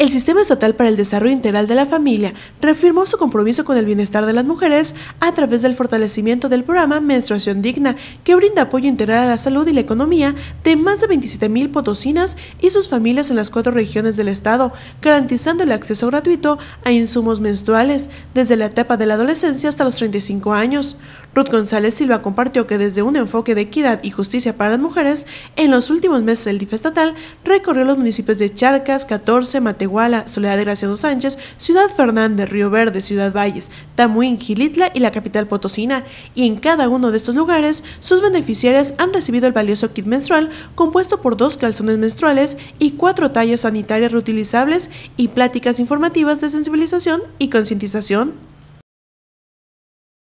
El Sistema Estatal para el Desarrollo Integral de la Familia reafirmó su compromiso con el bienestar de las mujeres a través del fortalecimiento del programa Menstruación Digna, que brinda apoyo integral a la salud y la economía de más de 27.000 potosinas y sus familias en las cuatro regiones del estado, garantizando el acceso gratuito a insumos menstruales desde la etapa de la adolescencia hasta los 35 años. Ruth González Silva compartió que desde un enfoque de equidad y justicia para las mujeres, en los últimos meses el DIF estatal recorrió los municipios de Charcas, 14, Mateo, Soledad de Graciado Sánchez, Ciudad Fernández, Río Verde, Ciudad Valles, Tamuín, Gilitla y la capital Potosina, y en cada uno de estos lugares sus beneficiarias han recibido el valioso kit menstrual compuesto por dos calzones menstruales y cuatro tallas sanitarias reutilizables y pláticas informativas de sensibilización y concientización